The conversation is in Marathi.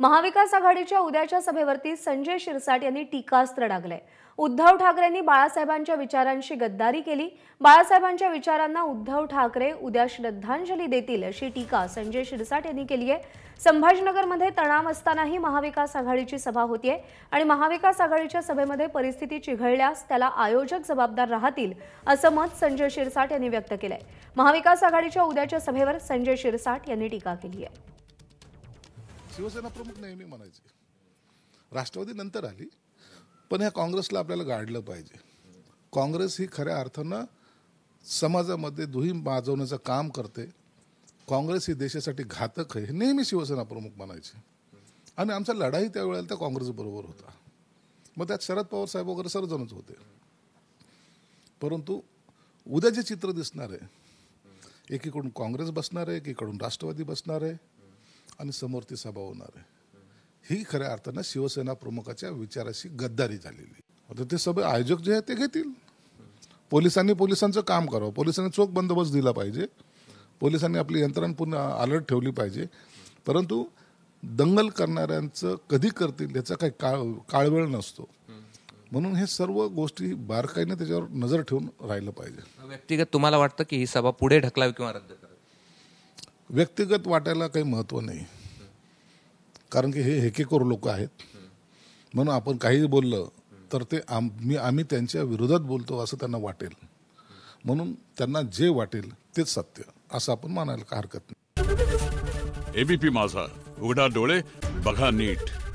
महाविकास आघाडीच्या उद्याच्या सभेवरती संजय शिरसाट यांनी टीकास्त्र डागलंय उद्धव ठाकरेंनी बाळासाहेबांच्या विचारांशी गद्दारी केली बाळासाहेबांच्या विचारांना उद्धव ठाकरे उद्या श्रद्धांजली देतील अशी टीका संजय शिरसाट यांनी केली आहे संभाजीनगरमध्ये तणाव असतानाही महाविकास आघाडीची सभा होतीये आणि महाविकास आघाडीच्या सभेमध्ये परिस्थिती चिघळल्यास त्याला आयोजक जबाबदार राहतील असं मत संजय शिरसाट यांनी व्यक्त केलंय महाविकास आघाडीच्या उद्याच्या सभेवर संजय शिरसाट यांनी टीका केली आहे शिवसेना प्रमुख नेहमी म्हणायचे राष्ट्रवादी नंतर आली पण ह्या काँग्रेसला आपल्याला गाडलं पाहिजे काँग्रेस ही खऱ्या अर्थानं समाजामध्ये दुही माजवण्याचं काम करते काँग्रेस ही देशासाठी घातक आहे हे नेहमी शिवसेना प्रमुख म्हणायचे आणि आमचा लढाई त्यावेळेला त्या काँग्रेसबरोबर होता मग त्यात शरद पवार साहेब वगैरे सर्वजणच होते परंतु उद्या जे चित्र दिसणार आहे एकीकडून काँग्रेस बसणार आहे एकीकडून राष्ट्रवादी बसणार आहे आणि समोर ती सभा होणार आहे ही खऱ्या अर्थानं शिवसेना प्रमुखाच्या विचाराशी गद्दारी झालेली आता ते सभे आयोजक जे आहेत ते घेतील पोलिसांनी पोलिसांचं काम करावं पोलिसांनी चोख बंदोबस्त दिला पाहिजे पोलिसांनी आपली यंत्रणा पूर्ण अलर्ट ठेवली पाहिजे परंतु दंगल करणाऱ्यांचं कधी करतील याचा काही काळ काळवेळ नसतो म्हणून हे सर्व गोष्टी बारकाईने त्याच्यावर नजर ठेवून राहिलं पाहिजे व्यक्तिगत तुम्हाला वाटतं की ही सभा पुढे ढकलावी किंवा रद्द व्यक्तिगत वाटायला काही महत्त्व नाही कारण की हे हेकेकोर लोक आहेत म्हणून आपण काही बोललं तर ते आम मी आम्ही त्यांच्या विरोधात बोलतो असं त्यांना वाटेल म्हणून त्यांना जे वाटेल तेच सत्य असं आपण मानायला हरकत नाही एबीपी माझा उघडा डोळे बघा नीट